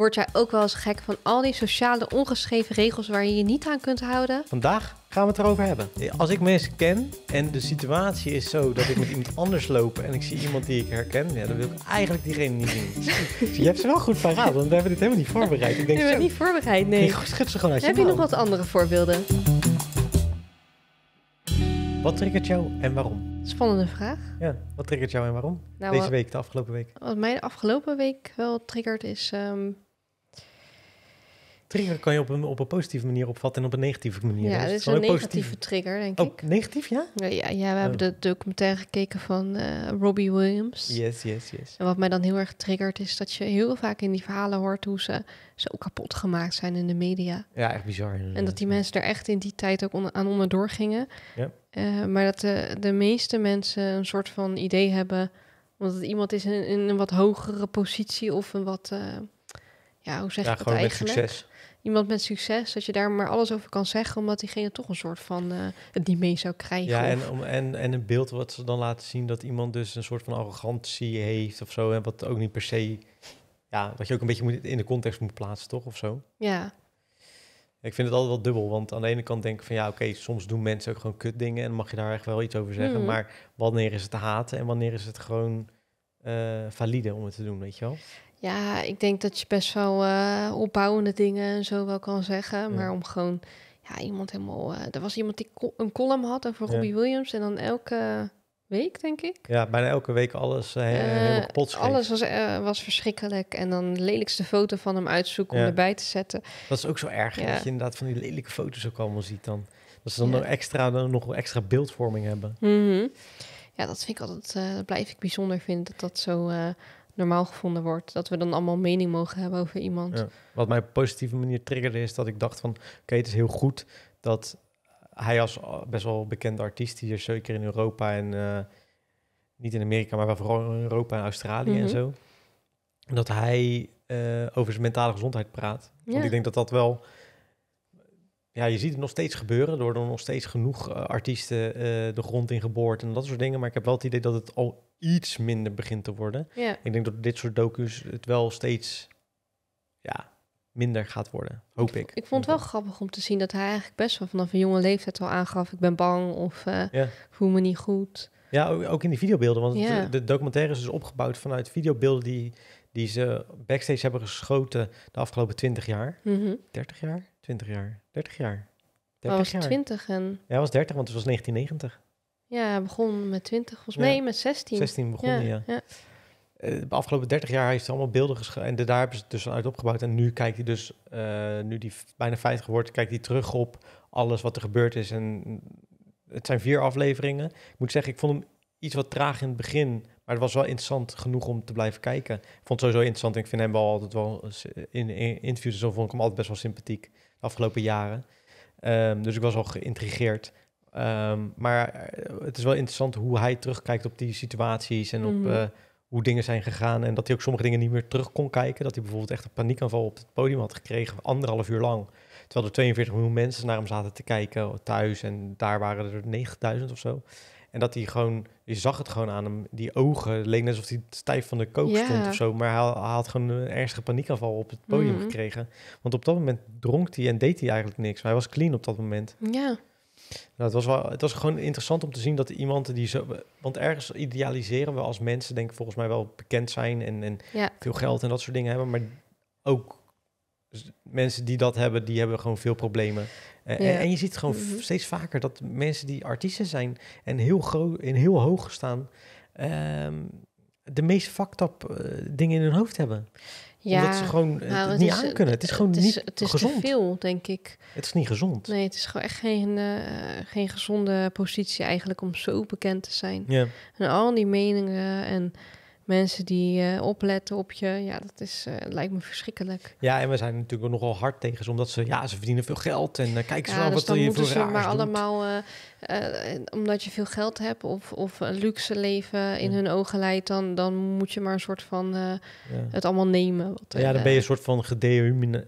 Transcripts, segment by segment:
word jij ook wel eens gek van al die sociale ongeschreven regels waar je je niet aan kunt houden? Vandaag gaan we het erover hebben. Als ik mensen ken en de situatie is zo dat ik met iemand anders loop en ik zie iemand die ik herken, ja, dan wil ik eigenlijk diegene niet zien. je hebt ze wel goed van want we hebben dit helemaal niet voorbereid. Ik denk, je niet voorbereid, nee. Ik schud ze gewoon uit je Heb je nog wat andere voorbeelden? Wat triggert jou en waarom? Spannende vraag. Ja, wat triggert jou en waarom? Nou, Deze week, de afgelopen week. Wat mij de afgelopen week wel triggert is ehm, trigger kan je op een, op een positieve manier opvatten en op een negatieve manier. Ja, dat is een, negatieve positieve... trigger, denk oh, ik. Op negatief, ja? Ja, ja, we oh. hebben de documentaire gekeken van eh, Robbie Williams. Yes, yes, yes. En wat mij dan heel erg triggert is dat je heel vaak in die verhalen hoort hoe ze zo kapot gemaakt zijn in de media. Ja, echt bizar. En dat die mensen er echt in die tijd ook aan onderdoor gingen. Ja. Eh, maar dat de, meeste mensen een soort van idee hebben, omdat het iemand is in, een wat hogere positie of een wat... Eh, ja, hoe zeg ja, ik het eigenlijk? Succes iemand met succes, dat je daar maar alles over kan zeggen, omdat diegene toch een soort van eh, het niet mee zou krijgen. Ja, en, en, en een beeld wat ze dan laten zien dat iemand dus een soort van arrogantie heeft of zo, en wat ook niet per se, ja, wat je ook een beetje moet, in de context moet plaatsen, toch, of zo? Ja. Ik vind het altijd wel dubbel, want aan de ene kant denk ik van ja, oké, soms doen mensen ook gewoon kut dingen en mag je daar echt wel iets over zeggen, mhm. maar wanneer is het te haten en wanneer is het gewoon eh, valide om het te doen, weet je wel? Ja, ik denk dat je best wel eh, opbouwende dingen en zo wel kan zeggen. Maar om gewoon, ja, iemand helemaal. Eh, er was iemand die een column had over Robbie Williams. En dan elke week, denk ik. Ja, bijna elke week alles uh, helemaal kapot Alles was, was verschrikkelijk. En dan de lelijkste foto van hem uitzoeken om erbij te zetten. Dat is ook zo erg, dat je inderdaad van die lelijke foto's ook allemaal ziet dan. Dat ze dan nog, extra, dan nog extra beeldvorming hebben. Mhm. Ja, dat vind ik altijd, blijf ik bijzonder vinden dat dat zo normaal gevonden wordt. Dat we dan allemaal mening mogen hebben over iemand. Wat mij op een positieve manier triggerde is dat ik dacht van... oké, het is heel goed dat hij als eh, best wel bekende artiest hier... zeker in Europa en eh, niet in Amerika... maar wel vooral in Europa en Australië en mhm. zo... dat hij eh, over zijn mentale gezondheid praat. Want ik denk dat dat wel... Ja, je ziet het nog steeds gebeuren... door er nog steeds genoeg artiesten de grond in geboord... en dat soort dingen. Maar ik heb wel het idee dat het al iets minder begint te worden. Ja. Ik denk dat dit soort docu's het wel steeds ja, minder gaat worden, hoop ik. Ik vond het wel grappig om te zien dat hij eigenlijk best wel vanaf een jonge leeftijd al aangaf... ik ben bang of uh, voel me niet goed. Ja, ook in die videobeelden. Want ja. de documentaire is dus opgebouwd vanuit videobeelden... die, die ze backstage hebben geschoten de afgelopen 20 jaar. Mm -hmm. 30 jaar? 20 jaar. 30 jaar. oh, was jaar. 20 en... Ja, was 30, want het was 1990. Ja, begon met 20, volgens mij met 16. 16 begonnen, ja. ja. Eh, de afgelopen 30 jaar heeft hij allemaal beelden geschreven. En daar hebben ze het dus uit opgebouwd. En nu kijkt hij dus, eh, nu die bijna 50 wordt, kijkt hij terug op alles wat er gebeurd is. En het zijn vier afleveringen. Ik moet zeggen, ik vond hem iets wat traag in het begin. Maar het was wel interessant genoeg om te blijven kijken. Ik vond het sowieso interessant. Ik vind hem wel altijd wel in, interviews en zo vond ik hem altijd best wel sympathiek de afgelopen jaren. Ehm, dus ik was al geïntrigeerd. Ehm, maar eh, het is wel interessant hoe hij terugkijkt op die situaties en op mhm. eh, hoe dingen zijn gegaan. En dat hij ook sommige dingen niet meer terug kon kijken. Dat hij bijvoorbeeld echt een paniekaanval op het podium had gekregen, anderhalf uur lang. Terwijl er 42 miljoen mensen naar hem zaten te kijken oh, thuis. En daar waren er 9000 of zo. En dat hij gewoon, je zag het gewoon aan hem, die ogen, leek net alsof hij stijf van de kook stond of zo. Maar hij, had gewoon een ernstige paniekaanval op het podium mhm. gekregen. Want op dat moment dronk hij en deed hij eigenlijk niks. Maar hij was clean op dat moment. Ja. Nou, het, was wel, het was gewoon interessant om te zien dat iemand die zo. Want ergens idealiseren we als mensen, denk volgens mij wel bekend zijn en, en veel geld en dat soort dingen hebben. Maar ook mensen die dat hebben, die hebben gewoon veel problemen. Eh, en, en, je ziet gewoon mhm. steeds vaker dat mensen die artiesten zijn en heel groot en heel hoog staan, ehm, de meest fucked up eh, dingen in hun hoofd hebben. Ja, Omdat ze gewoon eh, nou, niet eh, aan kunnen. Het is gewoon niet het is gezond. te veel, denk ik. Het is niet gezond. Nee, het is gewoon echt geen, eh, geen gezonde positie eigenlijk om zo bekend te zijn. Ja. En al die meningen en mensen die eh, opletten op je. Ja, dat is, eh, lijkt me verschrikkelijk. Ja, en we zijn natuurlijk ook nogal hard tegen ze, omdat ze, ja, ze verdienen veel geld en eh, kijken kijk wel dus wat je voor ze maar allemaal, omdat je veel geld hebt of, of een luxe leven in hun ogen leidt, dan, dan moet je maar een soort van het allemaal nemen. Wat ja, dan ben je een soort van gedehumina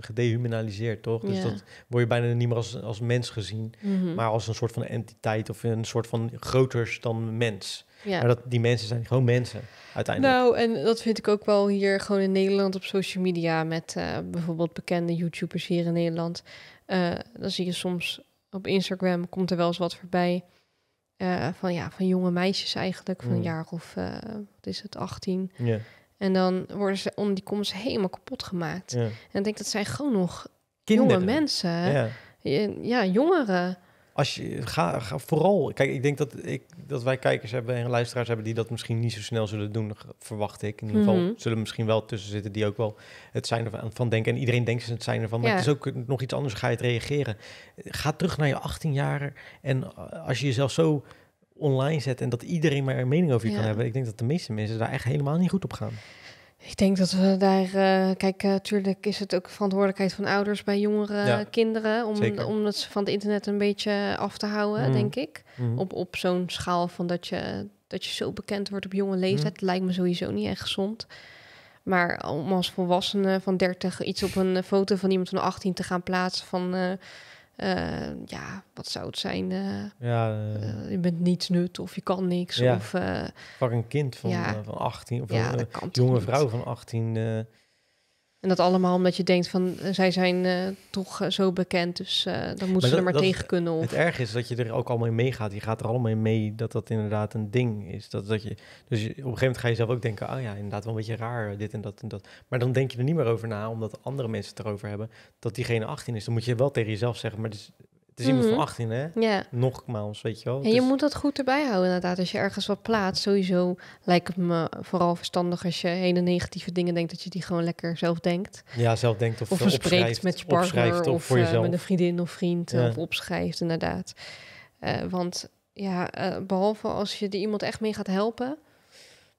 gedehumanaliseerd, toch? Dus dat word je bijna niet meer als, als mens gezien, mhm. maar als een soort van entiteit of een soort van groter dan mens. Ja. Maar dat, die mensen zijn gewoon mensen, uiteindelijk. Nou, en dat vind ik ook wel hier gewoon in Nederland op social media... met eh, bijvoorbeeld bekende YouTubers hier in Nederland. Eh, dan zie je soms op Instagram komt er wel eens wat voorbij... Eh, van, ja, van jonge meisjes eigenlijk, van hmm. een jaar of, wat is het, 18... En dan worden ze onder die komst helemaal kapot gemaakt. En ik denk, dat zijn gewoon nog jonge mensen. Ja. ja, jongeren. Als je, ga, vooral. Kijk, ik denk dat, ik, dat wij kijkers hebben en luisteraars hebben die dat misschien niet zo snel zullen doen, verwacht ik. In ieder geval mm -hmm. zullen misschien wel tussen zitten die ook wel het zijn ervan van denken. En iedereen denkt het zijn ervan, maar het is ook nog iets anders. Ga je het reageren? Ga terug naar je 18 jaar en eh, als je jezelf zo online zet en dat iedereen maar een mening over je kan hebben, ik denk dat de meeste mensen daar echt helemaal niet goed op gaan. Ik denk dat we daar, eh, kijk, natuurlijk eh, is het ook verantwoordelijkheid van ouders bij jongere kinderen om, om het van het internet een beetje af te houden, mm. denk ik. Mm. Op, op zo'n schaal van dat je, dat je zo bekend wordt op jonge mm. leeftijd, mm. lijkt me sowieso niet echt gezond. Maar om als volwassene van 30 iets op een foto van iemand van 18 te gaan plaatsen van. Eh, eh, ja, wat zou het zijn? Eh, ja, eh, je bent niets nut of je kan niks. Ja. Of, Pak een kind van, ja, van 18 of een jonge vrouw niet. van 18 en dat allemaal omdat je denkt van eh, zij zijn eh, toch eh, zo bekend, dus uh, dan moeten ze er maar tegen kunnen. Het erg is dat je er ook allemaal in meegaat. Je gaat er allemaal in mee dat dat inderdaad een ding is. Dat, dat je, dus op een gegeven moment ga je zelf ook denken, oh ja, inderdaad wel een beetje raar, dit en dat en dat. Maar dan denk je er niet meer over na, omdat andere mensen het erover hebben, dat diegene 18 is. Dan moet je wel tegen jezelf zeggen, maar dus, is iemand van 18, mhm. hè? Ja. Nogmaals, weet je wel. En je dus moet dat goed erbij houden, inderdaad. Als je ergens wat plaatst, sowieso lijkt het me vooral verstandig als je hele negatieve dingen denkt, dat je die gewoon lekker zelf denkt. Ja, zelf denkt of, of eh, opschrijft, met je partner of, voor eh, met een vriendin of vriend of opschrijft, inderdaad. Eh, want ja, behalve als je die iemand echt mee gaat helpen.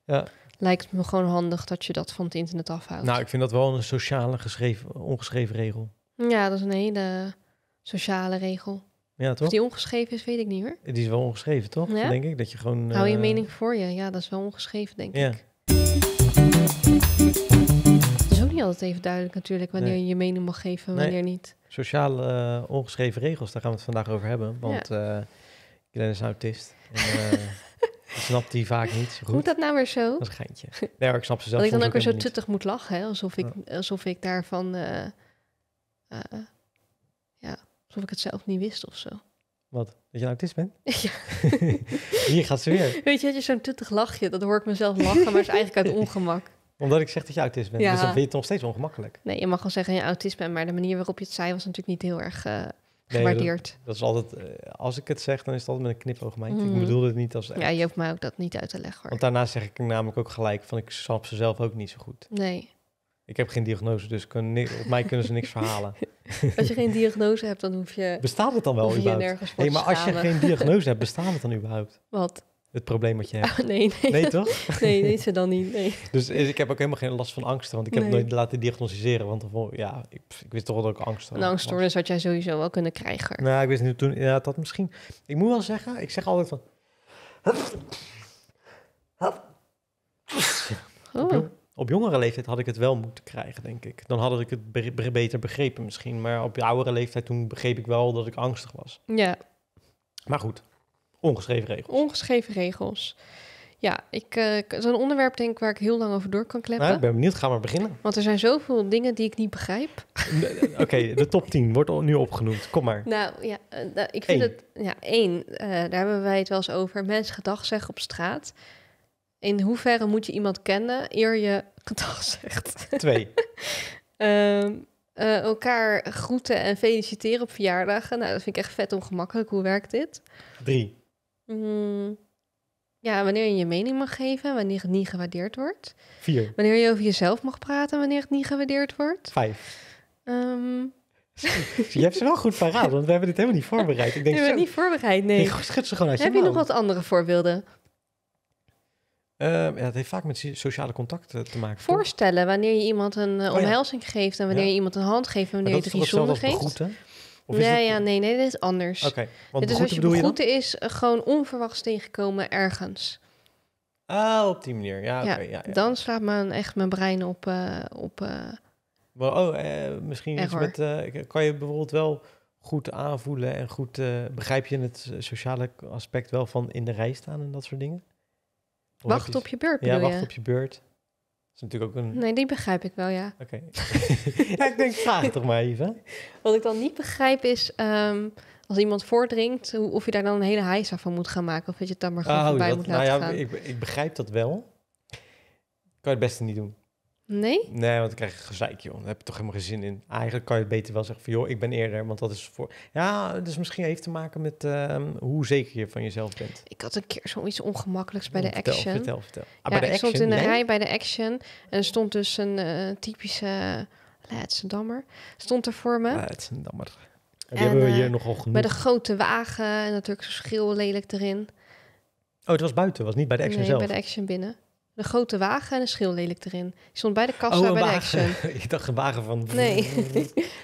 Ja lijkt me gewoon handig dat je dat van het internet afhoudt. Nou, ik vind dat wel een sociale geschreven, ongeschreven regel. Ja, dat is een hele sociale regel. Ja, toch? die ongeschreven is, weet ik niet hoor. Die is wel ongeschreven, toch? Ja? Denk ik, dat je gewoon... Hou je eh, mening voor je. Ja, dat is wel ongeschreven, denk ik. Het is ook niet altijd even duidelijk natuurlijk wanneer je je mening mag geven en wanneer niet. Sociale eh, ongeschreven regels, daar gaan we het vandaag over hebben. Want ik eh, ben Glenn is autist. En, snapt die vaak niet zo goed. Moet dat nou weer zo? Dat is een geintje. Nee, ik snap ze zelf Dat ik dan ook, weer zo tuttig moet lachen, Alsof, ik, alsof ik daarvan... ja, of ik het zelf niet wist of zo. Wat? Dat je een autist bent? Ja. Hier gaat ze weer. Weet je, had je zo'n tuttig lachje, dat hoor ik mezelf lachen, maar is eigenlijk uit ongemak. Omdat ik zeg dat je autist bent, dus dan vind je het nog steeds ongemakkelijk. Nee, je mag wel zeggen dat je autist bent, maar de manier waarop je het zei was natuurlijk niet heel erg eh, gewaardeerd. dat, is altijd, eh, als ik het zeg, dan is het altijd met een knipoog Ik mhm. bedoel het niet als... Echt. Ja, je hoeft mij ook dat niet uit te leggen hoor. Want daarna zeg ik namelijk ook gelijk van, ik snap ze zelf ook niet zo goed. Nee. Ik heb geen diagnose, dus op mij kunnen ze niks verhalen. Als je geen diagnose hebt, dan hoef je. Bestaat het dan wel überhaupt? Nee, maar als je geen diagnose hebt, bestaat het dan überhaupt? Wat? Het probleem wat je hebt. nee, nee. nee, toch? Nee, ze dan niet. Dus ik heb ook helemaal geen last van angsten, want ik heb nooit laten diagnosticeren. Want ja, ik, ik wist toch wel dat ik angst had. Een angststoornis had jij sowieso wel kunnen krijgen. Nou, ik wist nu toen, ja, dat misschien. Ik moet wel zeggen, ik zeg altijd van. Oh. Op jongere leeftijd had ik het wel moeten krijgen, denk ik. Dan had ik het beter begrepen misschien. Maar op je oudere leeftijd toen begreep ik wel dat ik angstig was. Ja. Maar goed, ongeschreven regels. Ongeschreven regels. Ja, ik, is eh, zo'n onderwerp denk ik waar ik heel lang over door kan nou, kleppen. Nou, ik ben benieuwd, ga maar beginnen. Want er zijn zoveel dingen die ik niet begrijp. Eh, oké, de top 10 wordt nu opgenoemd. Kom maar. Nou ja, eh, ik vind het... Ja, één, daar hebben wij het wel eens over. Mens gedag zeggen op straat. In hoeverre moet je iemand kennen eer je getal zegt? Twee. um, elkaar groeten en feliciteren op verjaardagen. Nou, dat vind ik echt vet ongemakkelijk. Hoe werkt dit? Drie. Mm, ja, wanneer je je mening mag geven, wanneer het niet gewaardeerd wordt. Vier. Wanneer je over jezelf mag praten, wanneer het niet gewaardeerd wordt. Vijf. Ehm, je hebt ze wel goed paraat, want we hebben dit helemaal niet voorbereid. Ik denk, we hebben niet voorbereid, nee. gewoon uit Heb je, je nog wat andere voorbeelden? Ehm, ja, het heeft vaak met sociale contacten te maken. Voorstellen, wanneer je iemand een eh, oh omhelzing geeft en wanneer je iemand een hand geeft en wanneer je drie zonde geeft. Goed, is Of nee, dat... ja, nee, nee, dit is anders. Okay, want als je het je is eh, gewoon onverwachts tegenkomen ergens. Ah, op die manier. Ja, ja, dan slaat mijn, echt mijn brein op. Eh, op oh, misschien iets met. kan je bijvoorbeeld wel goed aanvoelen en goed begrijp je het sociale aspect wel van in de rij staan en dat soort dingen? Wacht op je beurt Ja, wacht op je beurt. Dat is natuurlijk ook een... Nee, die begrijp ik wel, ja. Oké. ik denk, vraag het toch maar even. Wat ik dan niet begrijp is... Ehm, als iemand voordringt, of je daar dan een hele heisa van moet gaan maken. Of dat je het dan maar gewoon oh, voorbij moet nou laten nou ja, gaan. Ik, ik begrijp dat wel. Kan je het beste niet doen. Nee? Nee, want dan krijg je gezeik, joh. Daar heb je toch helemaal geen zin in. Eigenlijk kan je het beter wel zeggen van, joh, ik ben eerder. Want dat is voor... Ja, dus misschien heeft te maken met ehm, hoe zeker je van jezelf bent. Ik had een keer zoiets ongemakkelijks bij de Action. Vertel, vertel. Ah, bij de ik action, stond in de rij bij de Action. En stond dus een uh, typische Dammer Stond er voor me. Leidschendammer. En, en hebben we eh, hier nogal genoeg. Bij de grote wagen en natuurlijk zo'n schil lelijk erin. Oh, het was buiten, het was niet bij de Action nee, zelf? bij de Action binnen. Een grote wagen en een schildlelijk erin. Die stond bij de kassa oh, bij de Action. ik dacht gewagen van... Nee,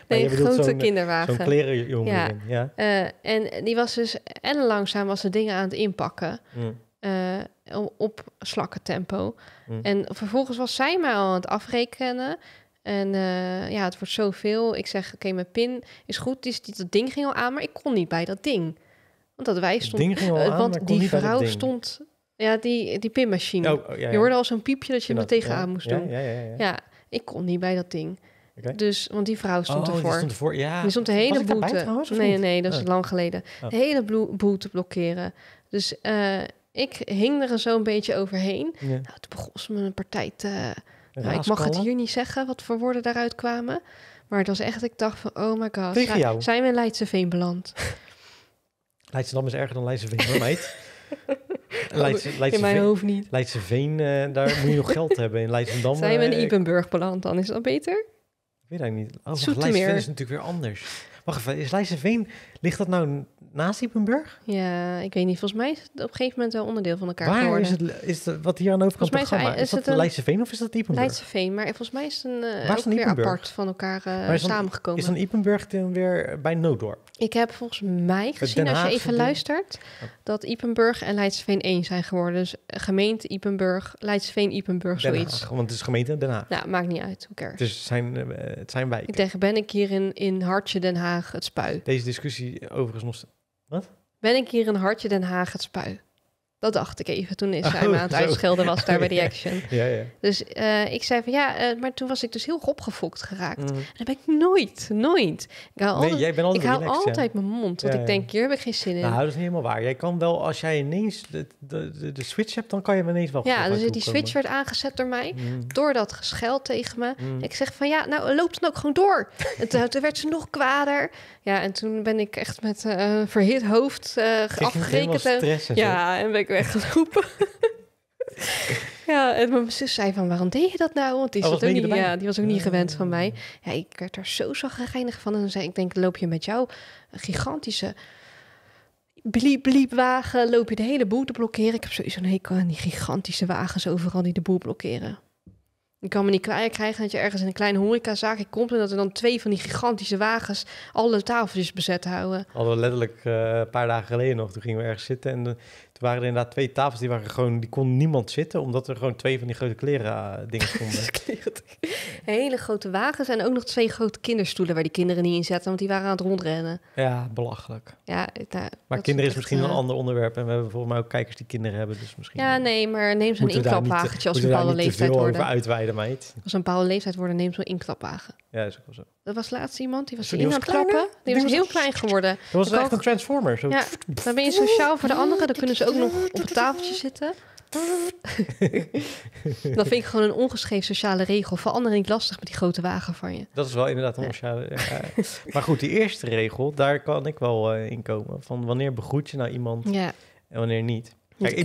een grote eh, kinderwagen. Zo'n klerenjongen. Ja. ja. Eh, en die was dus... En langzaam was de dingen aan het inpakken. Mm. Eh, op slakken tempo. Mm. En vervolgens was zij maar al aan het afrekenen. En ja, het wordt zoveel. Ik zeg, oké, mijn pin is goed. Die, dat ding ging al aan, maar ik kon niet bij dat ding. Want dat wij stond... Het ging al aan, Want die vrouw stond ja, die, die pinmachine. Oh, oh, je hoorde al zo'n piepje dat je hem er tegenaan moest doen. Ja, ik kon niet bij dat ding. Dus, want die vrouw stond oh, ervoor. Die stond ervoor, ja. Die stond de hele boete. nee, nee, dat is lang geleden. De hele boete blokkeren. Dus eh, ik hing er zo'n beetje overheen. Nou, toen begon ze me een partij te... Nou, ik mag het hier niet zeggen wat voor woorden daaruit kwamen. Maar het was echt, ik dacht van, oh my god. Zijn we in Leidse Veen beland? Leidse is erger dan Leidse Veen, meid. Leidse, Leidse in mijn Veen, hoofd niet. Leidseveen, eh, daar moet je nog geld hebben. In Leidsendam... Zijn we in eh, Ipenburg beland dan? Is dat beter? Ik weet eigenlijk niet. Oh, veen is natuurlijk weer anders. Wacht even, is veen Ligt dat nou naast Diepenburg? Ja, ik weet niet. Volgens mij is het op een gegeven moment wel onderdeel van elkaar Waar geworden. is het, is het, wat hier aan de overkant volgens mij is, is, dat het of is dat Ipenburg? Leidseveen, maar volgens mij is het een, uh, weer apart van elkaar eh, samengekomen. Is dan Ipenburg dan weer bij Noodorp? Ik heb volgens mij gezien, als je even luistert, oh. dat Ipenburg en Leidseveen één zijn geworden. Dus eh, gemeente Ipenburg, Leidseveen, Ipenburg, zoiets. Haag, want het is gemeente Den Haag. Nou, maakt niet uit, hoe cares. Dus zijn, het zijn wijken. Ik denk, ben ik hier in, in Hartje Den Haag het spui? Deze discussie overigens nog... Wat? Ben ik hier een hartje Den Haag het spuien? Dat dacht ik even toen is hij oh, me aan het was daar bij reaction action. Ja, ja. Dus eh, ik zei van ja, eh, maar toen was ik dus heel opgefokt geraakt. Mhm. En dat ben ik nooit, nooit. Ik hou altijd, ik hou altijd mijn mond, want ik denk, hier heb ik geen zin in. Nou, dat is helemaal waar. Jij kan wel, als jij ineens de, de, de, de switch hebt, dan kan je ineens wel... Ja, dus die switch werd aangezet door mij, mhm. door dat gescheld tegen me. Mhm. Ik zeg van ja, nou loopt dan ook gewoon door. en eh, toen, werd ze nog kwader. Ja, en toen ben ik echt met uh, verhit hoofd afgerekend. ja, en ben ik weggeroepen. ja, en mijn zus zei van, waarom deed je dat nou? Want die, oh, niet, ja, die was ook niet gewend van ah. mij. Ja, ik werd daar zo zagrijnig van. En dan zei ik, denk, loop je met jouw gigantische bliep, bliep wagen, loop je de hele boel te blokkeren. Ik heb sowieso een hekel aan die gigantische wagens overal die de boel blokkeren. Ik kan me niet klaar krijgen dat je ergens in een kleine horeca zaak komt... en dat er dan twee van die gigantische wagens alle tafeltjes bezet houden. Hadden we letterlijk eh, een paar dagen geleden nog. Toen gingen we ergens zitten en de, er waren inderdaad twee tafels, die, waren gewoon, die kon niemand zitten, omdat er gewoon twee van die grote kleren eh, dingen stonden. Hele grote wagens en ook nog twee grote kinderstoelen waar die kinderen niet in zetten want die waren aan het rondrennen. Ja, belachelijk. Ja, eh, maar kinderen is misschien een eh, ander onderwerp en we hebben volgens mij ook kijkers die kinderen hebben, dus misschien... Ja, nee, maar neem zo'n inklapwagentje als een bepaalde leeftijd worden. we uitweiden, meid? Als een bepaalde leeftijd worden, neem zo'n inklapwagen. Ja, is ook wel zo. Dat was laatst iemand die was, die was aan het Die, was, heel klein geworden. Dat was echt een transformer. Zo. Ja, dan ben je sociaal voor de anderen. Dan kunnen ze ook nog op het tafeltje zitten. Dan vind ik gewoon een ongeschreven sociale regel. Verandering lastig met die grote wagen van je. Dat is wel inderdaad een sociale Maar goed, die eerste regel, daar kan ik wel uh, in komen. Van wanneer begroet je nou iemand ja. en wanneer niet. Kijk,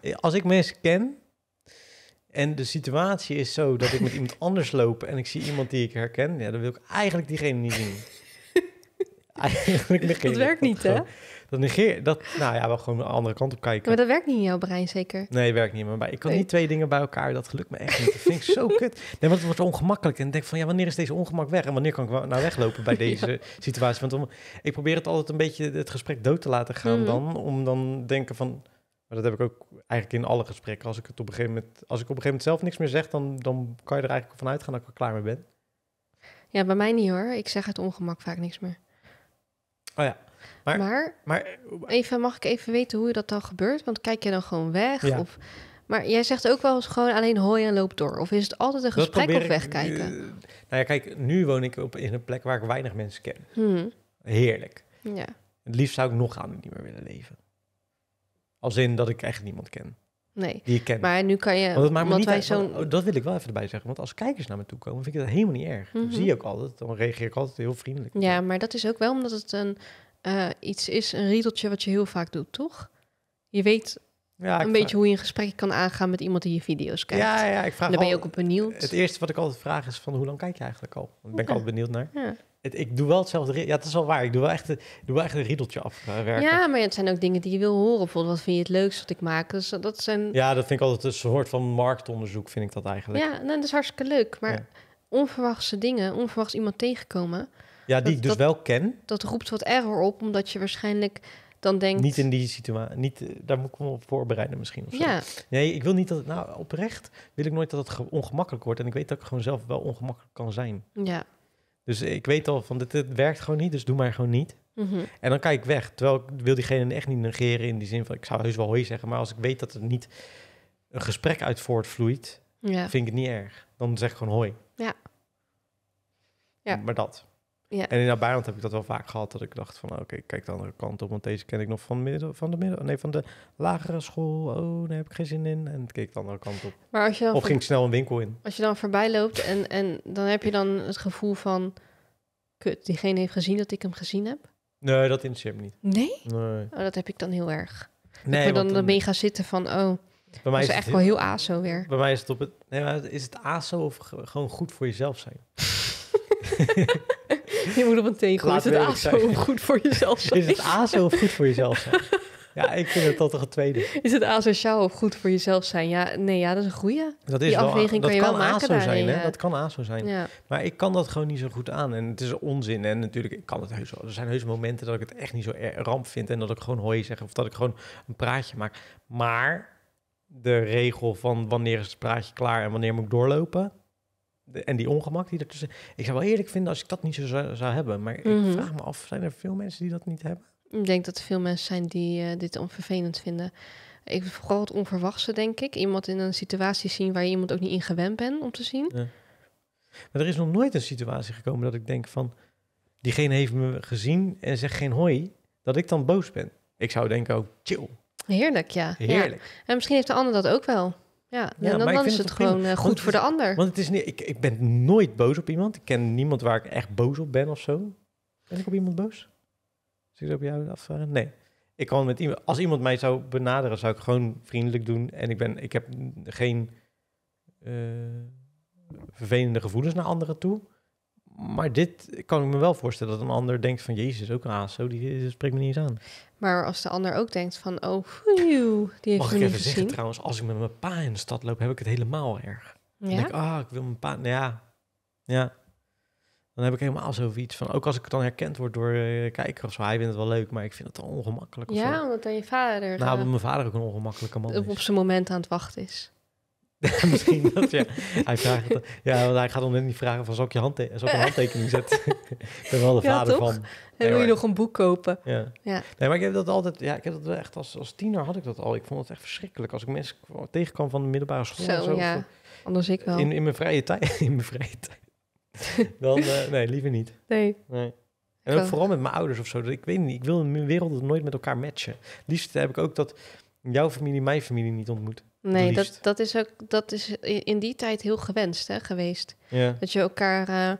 ik Als ik mensen ken, en de situatie is zo dat ik met iemand anders loop en ik zie iemand die ik herken. Ja, dan wil ik eigenlijk diegene niet zien. eigenlijk Dat werkt niet, hè? Dat negeer dat. Nou ja, wel gewoon de andere kant op kijken. maar dat werkt niet in jouw brein, zeker? Nee, werkt niet Maar Ik kan niet twee dingen bij elkaar. Dat gelukt me echt niet. Dat vind ik zo kut. Nee, want het wordt ongemakkelijk. En ik denk van, ja, wanneer is deze ongemak weg? En wanneer kan ik nou weglopen bij deze situatie? Want om, ik probeer het altijd een beetje het gesprek dood te laten gaan mm. dan. Om dan denken van dat heb ik ook eigenlijk in alle gesprekken. Als ik, het op een gegeven moment, als ik op een gegeven moment zelf niks meer zeg, dan, dan kan je er eigenlijk vanuit gaan dat ik er klaar mee ben. Ja, bij mij niet hoor. Ik zeg het ongemak vaak niks meer. Oh ja. Maar, maar, maar, even, mag ik even weten hoe dat dan gebeurt? Want kijk je dan gewoon weg? Of, maar jij zegt ook wel eens gewoon alleen hooi en loop door. Of is het altijd een gesprek of wegkijken? nou ja, kijk, nu woon ik op, in een plek waar ik weinig mensen ken. Hmm. Heerlijk. Ja. Het liefst zou ik nog aan niet meer willen leven. Als in dat ik echt niemand ken. Nee. Die ik ken. Maar nu kan je. Want maakt niet wij zo'n. Oh, dat wil ik wel even erbij zeggen. Want als kijkers naar me toe komen, vind ik dat helemaal niet erg. Mm zie je ook altijd. Dan reageer ik altijd heel vriendelijk. Ja, maar dat is ook wel omdat het een, eh, iets is, een riedeltje wat je heel vaak doet, toch? Je weet ja, een beetje hoe je een gesprek kan aangaan met iemand die je video's kijkt. Ja, ja, ik vraag. dan ben je ook op benieuwd. Het eerste wat ik altijd vraag is van hoe lang kijk je eigenlijk al? Daar ben ik altijd benieuwd naar. Ja ik doe wel hetzelfde. Ja, dat is wel waar. Ik doe wel echt, doe wel echt een riedeltje afwerken. ja, maar het zijn ook dingen die je wil horen. Bijvoorbeeld, wat vind je het leukst wat ik maak? Dus eh, dat zijn... Ja, dat vind ik altijd een soort van marktonderzoek, vind ik dat eigenlijk. Ja, nou, dat is hartstikke leuk. Maar ja. onverwachte dingen, onverwachts iemand tegenkomen... Ja, die ik dus wel ken. Dat roept wat error op, omdat je waarschijnlijk dan denkt... Niet in die situatie. Niet, eh, daar moet ik me op voorbereiden misschien. Of zo. Ja. Nee, ik wil niet dat Nou, oprecht wil ik nooit dat het ongemakkelijk wordt. En ik weet dat ik gewoon zelf wel ongemakkelijk kan zijn. Ja. Dus ik weet al van, dit, werkt gewoon niet, dus doe maar gewoon niet. Mhm. En dan kijk ik weg. Terwijl ik wil diegene echt niet negeren in die zin van, ik zou heus wel hoi zeggen, maar als ik weet dat er niet een gesprek uit voortvloeit, vind ik het niet erg. Dan zeg ik gewoon hoi. Ja. ja. Maar dat. En in het Bijland heb ik dat wel vaak gehad. Dat ik dacht van oké, kijk de andere kant op. Want deze ken ik nog van, midden, van de midden, nee, van de lagere school. Oh, daar heb ik geen zin in. En keek de andere kant op. Maar als je of ging snel een winkel in. Als je dan voorbij loopt en, en dan heb je dan het gevoel van kut, diegene heeft gezien dat ik hem gezien heb. Nee, dat interesseert me niet. Nee? nee. Oh, dat heb ik dan heel erg. Nee, dan, dan ben je zitten van oh. Bij mij is, het echt wel heel ASO weer. Bij mij is het op het. Nee, maar is het ASO of gewoon goed voor jezelf zijn? Je moet op een tegel. is het ASO of goed voor jezelf zijn? Is het ASO of goed voor jezelf zijn? Ja, ik vind het tot een tweede. Is het asociaal of goed voor jezelf zijn? Ja, nee, ja, dat is een goede. Dat is Die wel, afweging dat kan je wel maken ASO zijn, hè? Dat kan ASO zijn. Ja. Maar ik kan dat gewoon niet zo goed aan. En het is onzin. En natuurlijk, ik kan het heus wel. Er zijn heus momenten dat ik het echt niet zo e- ramp vind. En dat ik gewoon hooi zeg. Of dat ik gewoon een praatje maak. Maar de regel van wanneer is het praatje klaar en wanneer moet ik doorlopen en die ongemak die ertussen. Ik zou wel eerlijk vinden als ik dat niet zo zou, hebben. Maar ik mhm. vraag me af, zijn er veel mensen die dat niet hebben? Ik denk dat er veel mensen zijn die uh, dit onvervelend vinden. Ik, vooral het onverwachte, denk ik. Iemand in een situatie zien waar je iemand ook niet in gewend bent om te zien. Ja. Maar er is nog nooit een situatie gekomen dat ik denk van... diegene heeft me gezien en zegt geen hoi, dat ik dan boos ben. Ik zou denken ook, chill. Heerlijk, ja. Heerlijk. En misschien heeft de ander dat ook wel. Ja, ja dan, is het, gewoon eh, goed voor de ander. Want het is niet, ik, ik ben nooit boos op iemand. Ik ken niemand waar ik echt boos op ben of zo. Ben ik op iemand boos? Zit ik op jou afvragen? Nee. Ik kan met iemand, als iemand mij zou benaderen, zou ik gewoon vriendelijk doen. En ik, ben, ik heb geen eh, vervelende gevoelens naar anderen toe. Maar dit kan ik me wel voorstellen dat een ander denkt van Jezus, ook een aas, zo, die, die spreekt me niet eens aan. Maar als de ander ook denkt van, oh, die heeft Mag ik even zeggen trouwens, als ik met mijn pa in de stad loop, heb ik het helemaal erg. ja? denk ik, ah, oh, ik wil mijn pa, nou ja, ja. Dan heb ik helemaal zoiets van, ook als ik dan herkend word door uh, of zo, hij vindt het wel leuk, maar ik vind het ongemakkelijk. ja, omdat dan je vader... Nou, mijn vader ook een ongemakkelijke man Op, op zijn moment aan het wachten is. Misschien dat, ja. Hij vraagt ja, hij gaat om niet vragen van, zal ik je een handtekening zetten? ik ben wel de vader van. En wil je nog een boek kopen. Ja. ja. Nee, maar ik heb dat altijd, ja, ik heb dat wel echt als, als tiener had ik dat al. Ik vond het echt verschrikkelijk als ik mensen tegenkwam van de middelbare school. Zo, zo ja. Anders ik wel. In, in mijn vrije tijd. in mijn vrije tijd. Dan, eh, nee, liever niet. Nee. nee. En ook vooral met mijn ouders of zo. ik weet niet, ik wil in mijn wereld nooit met elkaar matchen. Liefst heb ik ook dat jouw familie mijn familie niet ontmoet. Nee, dat, dat is ook dat is in die tijd heel gewenst hè, geweest. Dat je elkaar. Eh,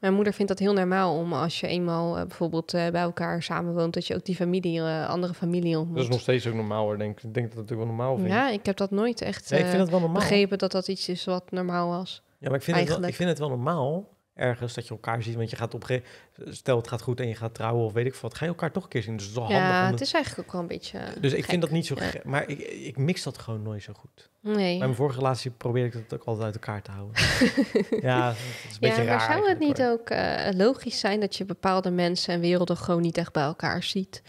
mijn moeder vindt dat heel normaal om als je eenmaal eh, bijvoorbeeld eh, bij elkaar samenwoont, dat je ook die familie, andere familie ontmoet. Dat is nog steeds ook normaal Denk, ik denk dat het ook wel normaal vindt. Ja, ik heb dat nooit echt ik vind wel begrepen dat dat iets is wat normaal was. Ja, maar ik vind, het ik vind het wel normaal ergens dat je elkaar ziet. Want je gaat op stel het gaat goed en je gaat trouwen of weet ik wat, ga je elkaar toch een keer zien. Dus het is wel ja, handig. Ja, het is eigenlijk ook wel een beetje. Dus ik vind dat niet zo. Maar ik, ik mix dat gewoon nooit zo goed. Nee. Bij mijn vorige relatie probeer ik dat ook altijd uit elkaar te houden. ja, is een ja, beetje raar. Maar zou het niet ook eh, logisch zijn dat je bepaalde mensen en werelden gewoon niet echt bij elkaar ziet?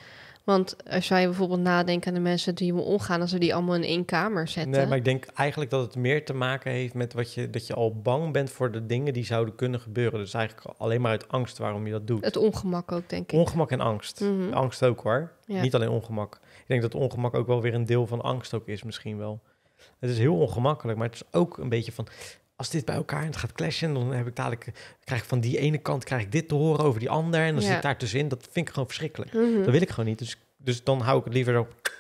Want als wij bijvoorbeeld nadenken aan de mensen die we omgaan, als we die allemaal in één kamer zetten. Nee, maar ik denk eigenlijk dat het meer te maken heeft met wat je, dat je al bang bent voor de dingen die zouden kunnen gebeuren. Dus eigenlijk alleen maar uit angst waarom je dat doet. Het ongemak ook, denk ik. Ongemak en angst. Mhm. Angst ook hoor. Niet alleen ongemak. Ik denk dat ongemak ook wel weer een deel van angst ook is misschien wel. Het is heel ongemakkelijk, maar het is ook een beetje van als dit bij elkaar en het gaat clashen, dan heb ik dadelijk, krijg ik van die ene kant krijg ik dit te horen over die ander. En dan ja. zit daar tussenin. Dat vind ik gewoon verschrikkelijk. Mhm. Dat wil ik gewoon niet. Dus, dus dan hou ik het liever op.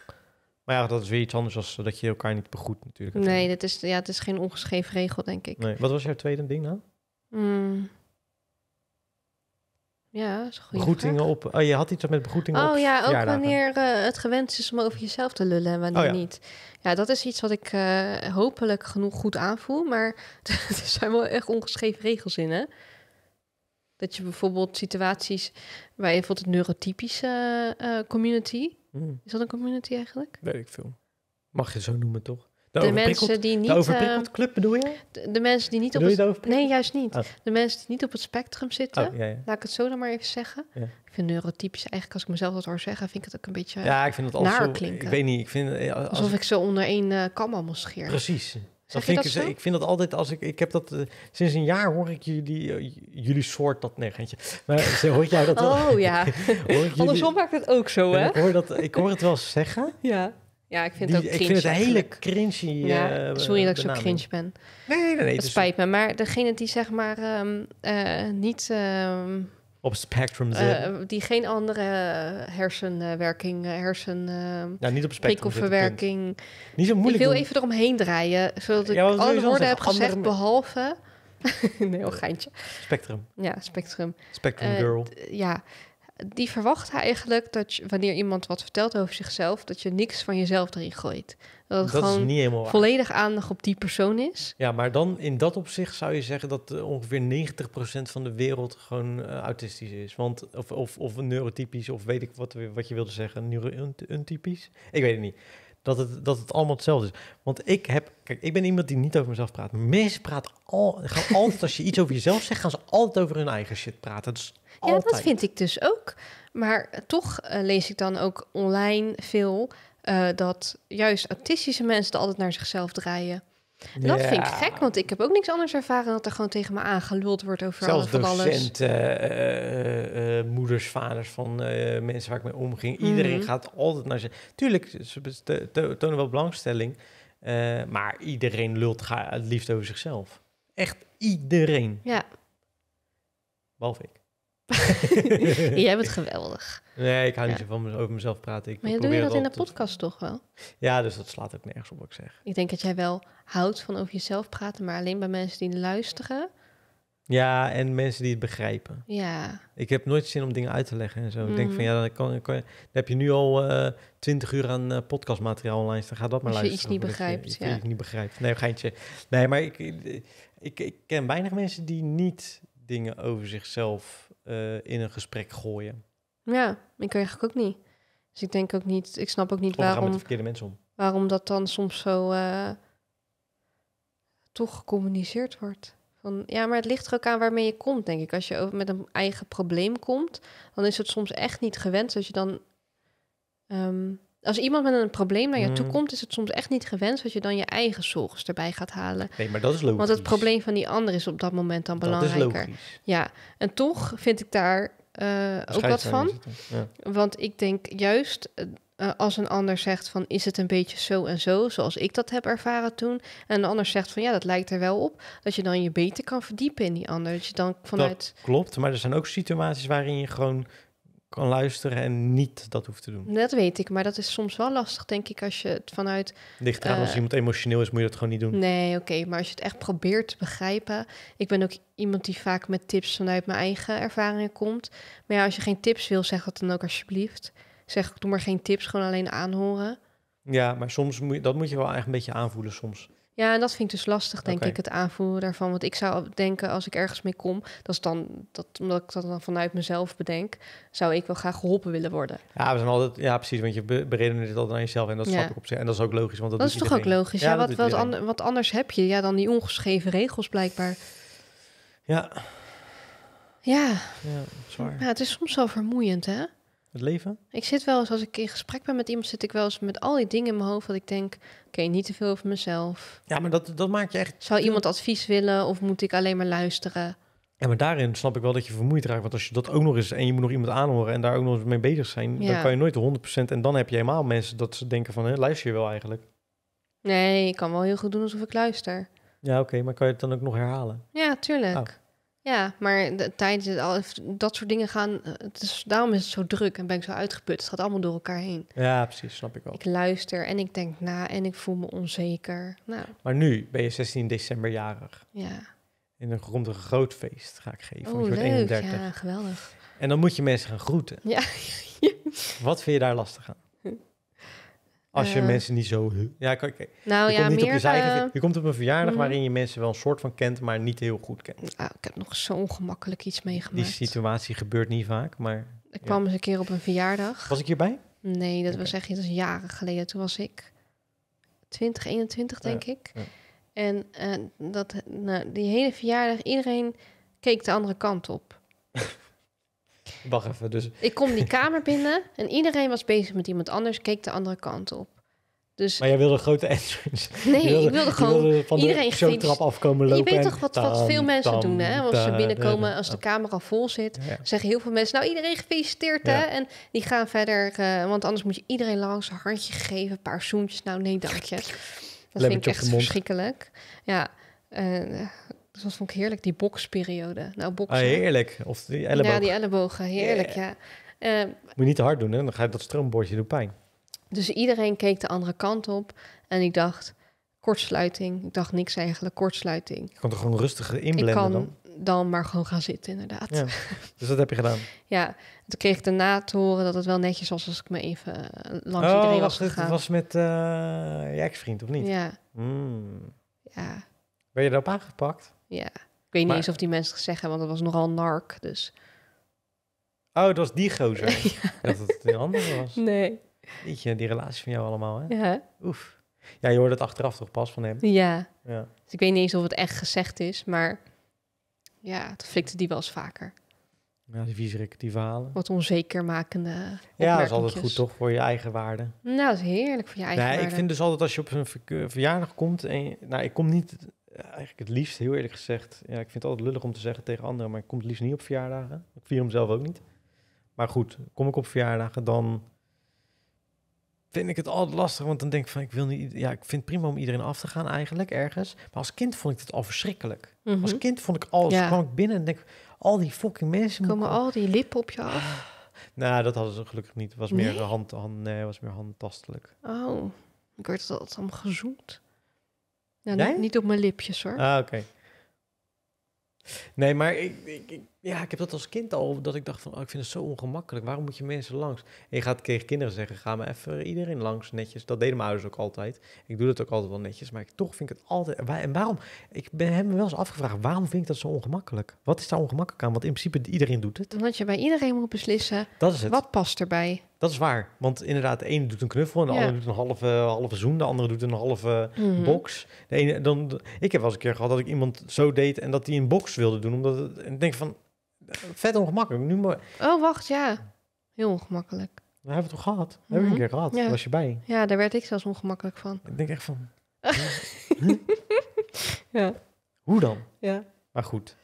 Maar ja, dat is weer iets anders als dat je elkaar niet begroet natuurlijk. Nee, dat is, ja, het is geen ongeschreven regel, denk ik. Nee. Wat was jouw tweede ding nou? Ja, Begroetingen op. Oh, je had iets met begroetingen oh, ja, ook wanneer eh, het gewenst is om over jezelf te lullen en wanneer oh niet. Ja, dat is iets wat ik eh, hopelijk genoeg goed aanvoel. Maar er zijn wel echt ongeschreven regels in, hè? Dat je bijvoorbeeld situaties waar je bijvoorbeeld het neurotypische eh, community. Hmm. Is dat een community eigenlijk? Weet ik veel. Mag je zo noemen, toch? de mensen die niet. De overprikkeld eh, club bedoel je? De, mensen die niet op. Het, nee, juist niet. Ah. De mensen die niet op het spectrum zitten. Oh, ja, ja. Laat ik het zo dan maar even zeggen. Ik vind neurotypisch eigenlijk, als ik mezelf dat hoor zeggen, vind ik het ook een beetje. Ja, ik vind het naar klinken. Ik weet niet. Ik vind, eh, Alsof ik, zo onder één uh, kam allemaal scheer. Precies. Dat vind ik, ik vind dat altijd als ik. Ik heb dat. sinds een jaar hoor ik jullie. jullie soort dat. negentje. Maar hoor jij dat wel? Oh ja. Andersom maakt het ook zo, hè? Ik hoor, dat, ik hoor het wel zeggen. Ja. Ja, ik vind het ook cringe. Ik vind het een hele cringy eh, ja, Sorry dat ik zo cringe ben. Nee, nee, nee. Het dus- spijt me. Maar degene die zeg maar ehm, eh, niet... Ehm, op spectrum eh, zit. die geen andere hersenwerking, hersen... ja, ehm, nou, niet op spectrum Niet zo moeilijk Ik wil even eromheen draaien, zodat ik alle woorden heb gezegd, behalve... nee, heel geintje. Spectrum. Ja, spectrum. Spectrum girl. ja die verwacht eigenlijk dat je, wanneer iemand wat vertelt over zichzelf, dat je niks van jezelf erin gooit. Dat gewoon is niet helemaal volledig aandacht op die persoon is. Ja, maar dan in dat opzicht zou je zeggen dat eh, ongeveer 90% van de wereld gewoon eh, autistisch is. Want, of, of, of neurotypisch, of weet ik wat, wat je wilde zeggen, neurotypisch. Ik weet het niet. Dat het, dat het allemaal hetzelfde is. Want ik heb, kijk, ik ben iemand die niet over mezelf praat. Mensen praat al, gaan altijd, als je iets over jezelf zegt, gaan ze altijd over hun eigen shit praten. ja, dat vind ik dus ook. Maar eh, toch eh, lees ik dan ook online veel eh, dat juist autistische mensen altijd naar zichzelf draaien dat vind ik gek, want ik heb ook niks anders ervaren dat er gewoon tegen me aangeluld wordt over Zelfs alles van docenten, uh, eh, eh, eh, moeders, vaders van mensen waar ik mee omging. Mhm. Iedereen gaat altijd naar ze. Tuurlijk, ze tonen wel belangstelling, maar iedereen lult het liefst over zichzelf. Echt iedereen. Ja. Behalve ik. Jij bent geweldig. Nee, ik hou niet zo van over mezelf praten. Ik maar je doe je dat in de podcast toch wel? Ja, dus dat slaat ook nergens op wat ik zeg. Ik denk dat jij wel houdt van over jezelf praten, maar alleen bij mensen die luisteren. Ja, en mensen die het begrijpen. Ja. Ik heb nooit zin om dingen uit te leggen en zo. Ik denk van mhm. ja, dan, kan, dan heb je nu al eh, twintig uur aan eh, podcastmateriaal online Dan Ga dat maar luisteren. Als je iets niet begrijpt. Je, je, niet begrijpt. Nee, geintje. Nee, maar ik, ik, ik ken weinig mensen die niet dingen over zichzelf eh, in een gesprek gooien. Ja, ik eigenlijk ook niet. Dus ik denk ook niet, ik snap ook niet waarom. de verkeerde mensen om. Waarom dat dan soms zo uh, toch gecommuniceerd wordt. Van, ja, maar het ligt er ook aan waarmee je komt, denk ik. Als je met een eigen probleem komt, dan is het soms echt niet gewend dat je dan ehm, als iemand met een probleem naar je toe mm. komt, is het soms echt niet gewenst dat je dan je eigen zorgen erbij gaat halen. Nee, maar dat is logisch. Want het probleem van die ander is op dat moment dan belangrijker. Ja, en toch vind ik daar eh, ook wat van. Ja. Want ik denk juist eh, eh, als een ander zegt van is het een beetje zo en zo, zoals ik dat heb ervaren toen. En een ander zegt van ja, dat lijkt er wel op. Dat je dan je beter kan verdiepen in die ander. Dat je dan vanuit. Dat klopt, maar er zijn ook situaties waarin je gewoon kan luisteren en niet dat hoeft te doen. Dat weet ik, maar dat is soms wel lastig, denk ik, als je het vanuit... Ligt eraan, als eh, iemand emotioneel is, moet je dat gewoon niet doen. Nee, oké, maar als je het echt probeert te begrijpen... Ik ben ook iemand die vaak met tips vanuit mijn eigen ervaringen komt. Maar ja, als je geen tips wil, zeg dat dan ook alsjeblieft. Zeg, doe maar geen tips, gewoon alleen aanhoren. Ja, maar soms moet je, dat moet je wel eigenlijk een beetje aanvoelen soms. Ja, en dat vind ik dus lastig, denk ik, het aanvoeren daarvan. Want ik zou denken, als ik ergens mee kom, dat is dan, dat, omdat ik dat dan vanuit mezelf bedenk, zou ik wel graag geholpen willen worden. Ja, we zijn altijd, ja precies, want je beredeneert het altijd aan jezelf en dat snap ik op zich. En dat is ook logisch, want dat, dat is toch ook logisch? Ja, wat, wat, wat anders heb je ja, dan die ongeschreven regels blijkbaar. Ja. Ja. Ja, ja, het is soms wel vermoeiend, hè? het leven? Ik zit wel eens, als ik in gesprek ben met iemand, zit ik wel eens met al die dingen in mijn hoofd dat ik denk, oké, niet te veel over mezelf. Ja, maar dat, dat maakt je echt... Zou iemand advies willen of moet ik alleen maar luisteren? Ja, maar daarin snap ik wel dat je vermoeid raakt. Want als je dat ook nog eens en je moet nog iemand aanhoren en daar ook nog eens mee bezig zijn, dan kan je nooit 100%. En dan heb je helemaal mensen dat ze denken van, hè, luister je wel eigenlijk? Nee, ik kan wel heel goed doen alsof ik luister. Ja, oké, maar kan je het dan ook nog herhalen? Ja, tuurlijk. Oh. Ja, maar de, tijdens dat soort dingen gaan. Eh, het is, daarom is het zo druk en ben ik zo uitgeput. Het gaat allemaal door elkaar heen. Ja, precies, snap ik wel. Ik luister en ik denk na en ik voel me onzeker. Nou. Maar nu ben je 16 december jarig. Ja. In een rond een groot feest ga ik geven. Oh, leuk. 31. Ja, geweldig. En dan moet je mensen gaan groeten. Ja. Wat vind je daar lastig aan? Als je eh. mensen niet zo... Ja, kijk, nou, je, ja, komt niet meer, op je, eigen, eh, je komt op een verjaardag mm. waarin je mensen wel een soort van kent, maar niet heel goed kent. Nou, ik heb nog zo ongemakkelijk iets meegemaakt. Die situatie gebeurt niet vaak, maar... Ik kwam eens een keer op een verjaardag. Was ik hierbij? Nee, dat was echt dat is jaren geleden. Toen was ik 21, denk ik. En eh, dat, nou, die hele verjaardag, iedereen keek de andere kant op. Wacht even, dus... Ik kom die kamer binnen en iedereen was bezig met iemand anders, keek de andere kant op. Dus... Maar jij wilde grote entrance. Nee, ik wilde gewoon van iedereen de trap afkomen lopen. Je weet toch wat, wat veel mensen doen, hè? Als ze binnenkomen, als de kamer al vol zit, zeggen heel veel mensen... nou, iedereen gefeliciteerd, hè? En die gaan verder, eh, want anders moet je iedereen langs een handje geven, een paar zoentjes. Nou, nee, dank je. Dat vind ik echt verschrikkelijk. Ja, uh, dus dat vond ik heerlijk, die boksperiode. Nou, ah, boksen. heerlijk. Of die ellebogen. Ja, die ellebogen. Heerlijk, ja. Eh, Moet je niet te hard doen, hè? Dan ga je dat stroombordje doen pijn. Dus iedereen keek de andere kant op. En ik dacht, kortsluiting. Ik dacht niks eigenlijk, kortsluiting. ik kon er gewoon rustiger inblenden ik kan dan? dan maar gewoon gaan zitten, inderdaad. dus dat heb je gedaan? ja, toen kreeg ik daarna te horen dat het wel netjes was als ik me even eh, langs oh, iedereen was, was met eh, je ex-vriend, of niet? Ja. Hmm. ja. Ben je daarop aangepakt? Ja. Ik weet niet eens of die mensen het gezegd hebben, want dat was nogal nark, dus... Oh, dat was die gozer. ja. Dat het een andere was. Nee. die relatie van jou allemaal, hè? Ja. Oef. Ja, je hoort het achteraf toch pas van hem? Ja. ja. Dus ik weet niet eens of het echt gezegd is, maar... Ja, het flikte die wel eens vaker. Ja, die viezerik, die verhalen. Wat makende Ja, dat is altijd goed toch, voor je eigen waarde. Nou, dat is heerlijk voor je eigen nee, waarde. Ik vind dus altijd als je op een verjaardag komt... En, nou, ik kom niet eh, eigenlijk het liefst, heel eerlijk gezegd, ja, ik vind het altijd lullig om te zeggen tegen anderen, maar ik kom het liefst niet op verjaardagen. Ik vier hem zelf ook niet. Maar goed, kom ik op verjaardagen, dan vind ik het altijd lastig, want dan denk ik van, ik wil niet, ja, ik vind het prima om iedereen af te gaan eigenlijk ergens. Maar als kind vond ik het al verschrikkelijk. Mhm. Als kind vond ik alles, ja. kwam ik binnen en denk, al die fucking mensen. Komen al die lippen op je af? Ah. nou, dat hadden ze gelukkig niet. Was meer nee? hand, hand, nee, was meer handtastelijk. Oh, ik werd altijd allemaal gezoend nee? niet, op mijn lipjes hoor. Ah, oké. Nee, maar ik, ik, ja, ik heb dat als kind al, dat ik dacht van, oh, ik vind het zo ongemakkelijk. Waarom moet je mensen langs? En je gaat tegen kinderen zeggen, ga maar even iedereen langs, netjes. Dat deden mijn ouders ook altijd. Ik doe dat ook altijd wel netjes, maar ik, toch vind ik het altijd... En waarom, ik ben, hem me wel eens afgevraagd, waarom vind ik dat zo ongemakkelijk? Wat is daar ongemakkelijk aan? Want in principe, iedereen doet het. Omdat je bij iedereen moet beslissen, dat is het. wat past erbij? Dat is waar. Want inderdaad, de ene doet een knuffel en de andere doet een halve, halve zoen. De andere doet een halve mhm. box. De ene, dan, ik heb wel eens een keer gehad dat ik iemand zo deed en dat die een box wilde doen. Omdat het, ik denk van, vet ongemakkelijk. Nu maar... Oh, wacht, ja. Heel ongemakkelijk. We hebben het toch gehad? We mhm. een keer gehad. Ja. Was je bij? Ja, daar werd ik zelfs ongemakkelijk van. Ik denk echt van... ja. Hoe dan? Ja. Maar goed.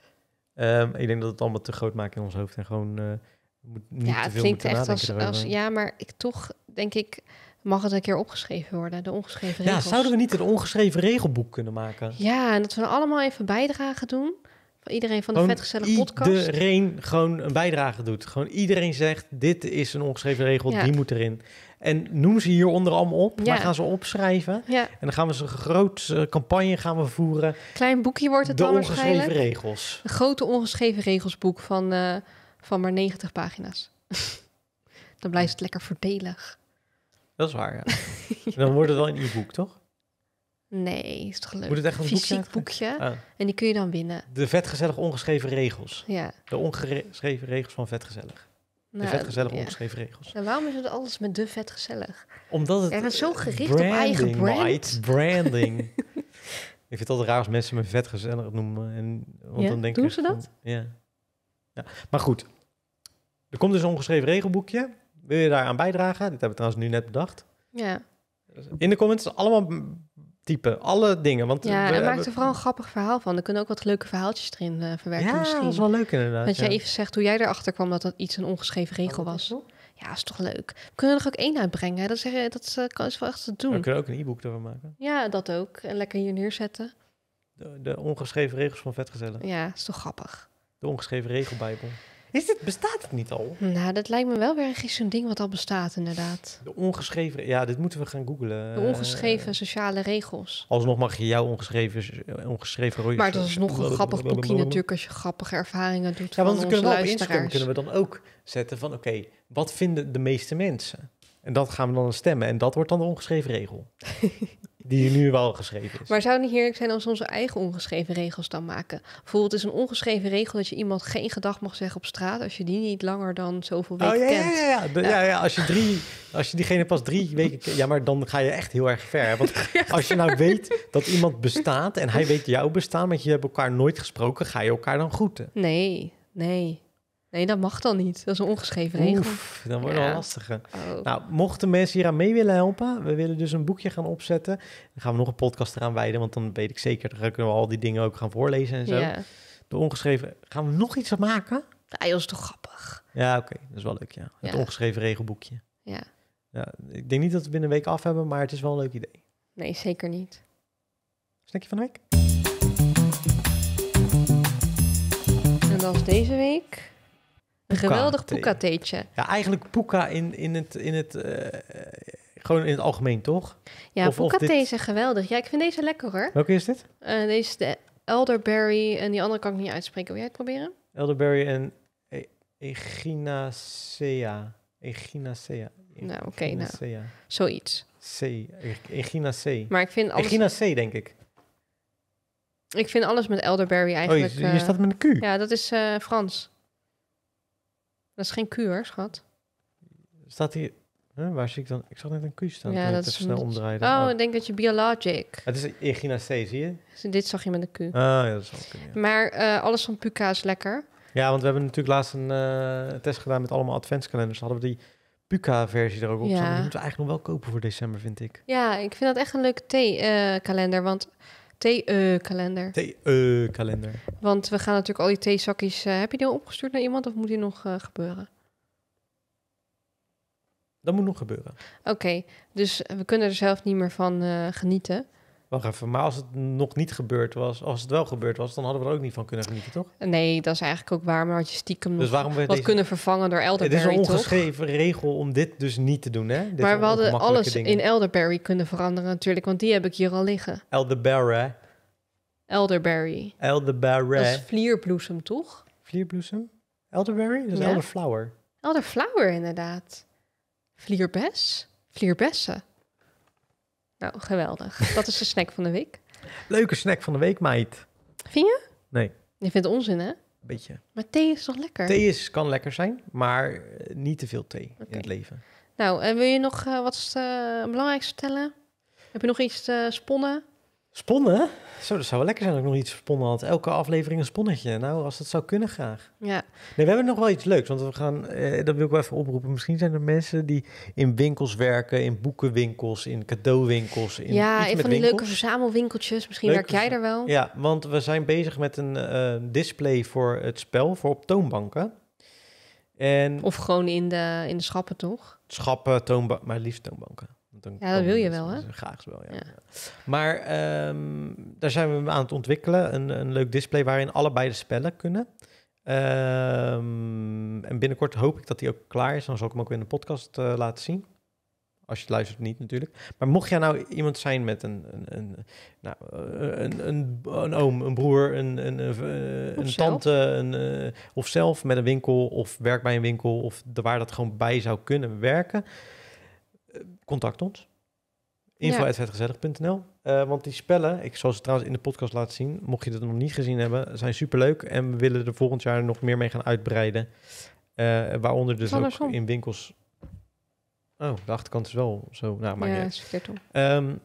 Ehm, ik denk dat het allemaal te groot maakt in ons hoofd. En gewoon uh, eh, moet niet ja, het klinkt echt als, Ja, maar ik toch denk ik... Mag het een keer opgeschreven worden, de ongeschreven regels. Ja, zouden we niet het ongeschreven regelboek kunnen maken? Ja, en dat we allemaal even bijdragen doen. Van iedereen van de podcast. vetgezellige podcast. Iedereen gewoon een bijdrage doet. Gewoon iedereen zegt: dit is een ongeschreven regel, die moet erin. En noem ze hieronder allemaal op. Ja. gaan ze opschrijven. En dan gaan we ze een grote eh, campagne gaan we voeren. Klein boekje wordt het de dan ongeschreven regels. Een grote ongeschreven regelsboek van, eh, van maar 90 pagina's. dan blijft het lekker voordelig. Dat is waar, ja. Dan wordt het wel een e boek toch? Nee, is toch leuk. Moet het echt een Fysiek boekje? Ah. En die kun je dan winnen. De vetgezellig ongeschreven regels. Ja. De ongeschreven regels van vetgezellig. de nou, vetgezellig ongeschreven regels. En waarom is het alles met de vetgezellig? Omdat het... Er is zo gericht op eigen brand. Branding. Ik vind het altijd raar als mensen me vetgezellig noemen. En, want dan denk doen ze dat? ja. ja. Maar goed, er komt dus een ongeschreven regelboekje. Wil je daaraan bijdragen? Dit hebben we trouwens nu net bedacht. Ja. In de comments allemaal type. Alle dingen. Want ja, en maakt er vooral een grappig verhaal van. Er kunnen ook wat leuke verhaaltjes erin uh, verwerken ja, misschien. dat is wel leuk inderdaad. Dat ja. jij even zegt hoe jij erachter kwam dat dat iets een ongeschreven regel oh, was. Ja, is toch leuk. We kunnen er ook één uitbrengen. Dat, zeggen, eh, dat uh, kan is wel echt te doen. We kunnen ook een e-book ervan maken. Ja, dat ook. En lekker hier neerzetten. De, de ongeschreven regels van vetgezellen. Ja, is toch grappig. De ongeschreven regelbijbel. Is dit bestaat het niet al? Nou, dat lijkt me wel weer een zo'n ding wat al bestaat, inderdaad. De ongeschreven, ja, dit moeten we gaan googlen. De ongeschreven sociale regels. Alsnog mag je jouw ongeschreven, ongeschreven regels. Maar dat is nog een grappig boekje natuurlijk als je grappige ervaringen doet. Ja, want we kunnen op Instagram kunnen we dan ook zetten van: oké, wat vinden de meeste mensen? En dat gaan we dan stemmen. En dat wordt dan de ongeschreven regel. die nu wel geschreven is. Maar zou het niet heerlijk zijn als we onze eigen ongeschreven regels dan maken? Bijvoorbeeld is een ongeschreven regel dat je iemand geen gedag mag zeggen op straat als je die niet langer dan zoveel oh, weken oh, ja, Ja, ja, ja. ja. ja als, je drie, als je diegene pas drie weken ja, maar dan ga je echt heel erg ver. Want als je nou weet dat iemand bestaat en hij weet jouw bestaan, want je hebt elkaar nooit gesproken, ga je elkaar dan groeten? Nee, nee. Nee, dat mag dan niet. Dat is een ongeschreven regel. dan worden het ja. wel lastiger. Oh. Nou, mochten mensen hier aan mee willen helpen, we willen dus een boekje gaan opzetten. Dan gaan we nog een podcast eraan wijden, want dan weet ik zeker, dat kunnen we al die dingen ook gaan voorlezen en zo. De ongeschreven, gaan we nog iets aan maken? Ja, dat is toch grappig. Ja, oké, dat is wel leuk, ja. Het ongeschreven regelboekje. Ja. ja. Ik denk niet dat we binnen een week af hebben, maar het is wel een leuk idee. Nee, zeker niet. je van de week? En dat is deze week geweldig poeka-theetje. Ja, eigenlijk poeka in, in het, in het eh, gewoon in het algemeen, toch? Ja, poeka-thee geweldig. Ja, ik vind deze lekker hoor. Welke is dit? Eh, deze is de elderberry en die andere kan ik niet uitspreken. Wil jij het proberen? Elderberry en echinacea. Echinacea. nou, oké, okay, nou. Zoiets. C. Echinacea. Maar ik vind alles... Echinacea, denk ik. Ik vind alles met elderberry eigenlijk... Oh, je, staat eh, met een Q. Ja, dat is Frans. Dat is geen kuur, schat. Staat hier... waar zie ik dan? Ik zag net een Q staan. Ja, dat is snel omdraaien. Oh, ik denk dat je biologic. Het is een C, zie je? Dus dit zag je met een Q. Ah, ja, dat is wel Maar eh, alles van Puka is lekker. Ja, want we hebben natuurlijk laatst een eh, test gedaan met allemaal adventskalenders. Hadden we die Puka-versie er ook op. Ja. Die moeten we eigenlijk nog wel kopen voor december, vind ik. Ja, ik vind dat echt een leuke thee-kalender. Eh, want TE-kalender. TE-kalender. Want we gaan natuurlijk al die theezakjes... Uh, heb je die al opgestuurd naar iemand of moet die nog eh, gebeuren? Dat moet nog gebeuren. Oké, dus we kunnen er zelf niet meer van eh, genieten. Wacht even, maar als het nog niet gebeurd was, als het wel gebeurd was, dan hadden we er ook niet van kunnen genieten, toch? Nee, dat is eigenlijk ook waar, maar had je stiekem dus waarom we wat kunnen vervangen door elderberry, Het is een ongeschreven regel om dit dus niet te doen, hè? maar we hadden alles in elderberry kunnen veranderen natuurlijk, want die heb ik hier al liggen. Elderberry. Elderberry. Elderberry. Dat is vlierbloesem, toch? Vlierbloesem? Elderberry? Dat is ja. elderflower. Elderflower, inderdaad. Vlierbes? Vlierbessen. Nou, geweldig. Dat is de snack van de week. Leuke snack van de week, meid. Vind je? Nee. Je vindt onzin, hè? Beetje. Maar thee is toch lekker? Thee is, kan lekker zijn, maar eh, niet te veel thee in het leven. Nou, en wil je nog eh, wat eh, belangrijks vertellen? Heb je nog iets uh, sponnen? Sponnen? Zo, dat zou wel lekker zijn dat ik nog iets sponnen had. Elke aflevering een sponnetje. Nou, als dat zou kunnen, graag. Ja. Nee, we hebben nog wel iets leuks. Want we gaan, eh, dat wil ik wel even oproepen. Misschien zijn er mensen die in winkels werken, in boekenwinkels, in cadeauwinkels. In ja, even van leuke verzamelwinkeltjes. Misschien werk jij er wel. Ja, want we zijn bezig met een eh, display voor het spel, voor op toonbanken. En, of gewoon in de, in de schappen, toch? Schappen, toonbanken, maar liefst toonbanken dan ja, dat wil je wel, hè? Graag wel, ja. Maar ehm, daar zijn we aan het ontwikkelen. Een, een leuk display waarin allebei de spellen kunnen. Ehm, en binnenkort hoop ik dat die ook klaar is. Dan zal ik hem ook weer in de podcast eh, laten zien. Als je het luistert, niet natuurlijk. Maar mocht jij nou iemand zijn met een, een, een, nou, eh, een, een, een oom, een broer, een, een, een, eh, tante, een, of zelf met een winkel of werk bij een winkel, of de, waar dat gewoon bij zou kunnen werken contact ons. Info.vetgezellig.nl uh, eh, Want die spellen, ik zal ze trouwens in de podcast laten zien. Mocht je dat nog niet gezien hebben, zijn superleuk. En we willen er volgend jaar nog meer mee gaan uitbreiden. Eh, waaronder dus ook in winkels. Oh, de achterkant is wel zo. Nou, maar ja, ehm,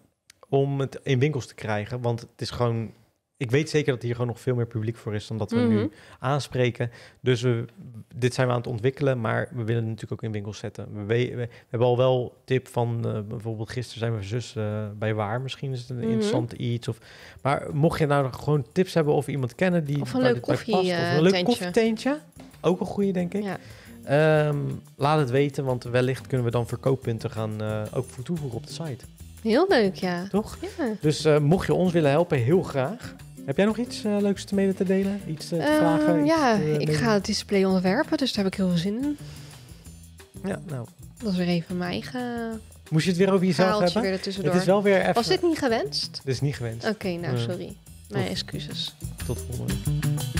om het in winkels te krijgen. Want het is gewoon ik weet zeker dat hier gewoon nog veel meer publiek voor is dan dat we nu mhm. aanspreken. Dus we, dit zijn we aan het ontwikkelen, maar we willen het natuurlijk ook in winkels zetten. We, we, hebben al wel tip van eh, bijvoorbeeld gisteren zijn we zus eh, bij waar. Misschien is het een mm interessant iets. Of, maar mocht je nou gewoon tips hebben of iemand kennen die of een leuk koffie, of eh, een leuk teentje. koffieteentje, ook een goede denk ik. Ja. Ehm, laat het weten, want wellicht kunnen we dan verkooppunten gaan ook voor toevoegen op de site. Heel leuk, ja. Toch? Ja. Dus eh, mocht je ons willen helpen, heel graag. Heb jij nog iets eh, leuks te mede te delen? Iets eh, te ehm, vragen? ja, ik ga het display ontwerpen, dus daar heb ik heel veel zin in. Ja, nou. Dat is weer even mijn eigen... Moest je het weer over jezelf hebben? Weer het is wel weer even... Was dit niet gewenst? Dit is niet gewenst. Oké, nou, sorry. Mijn excuses. Tot volgende week.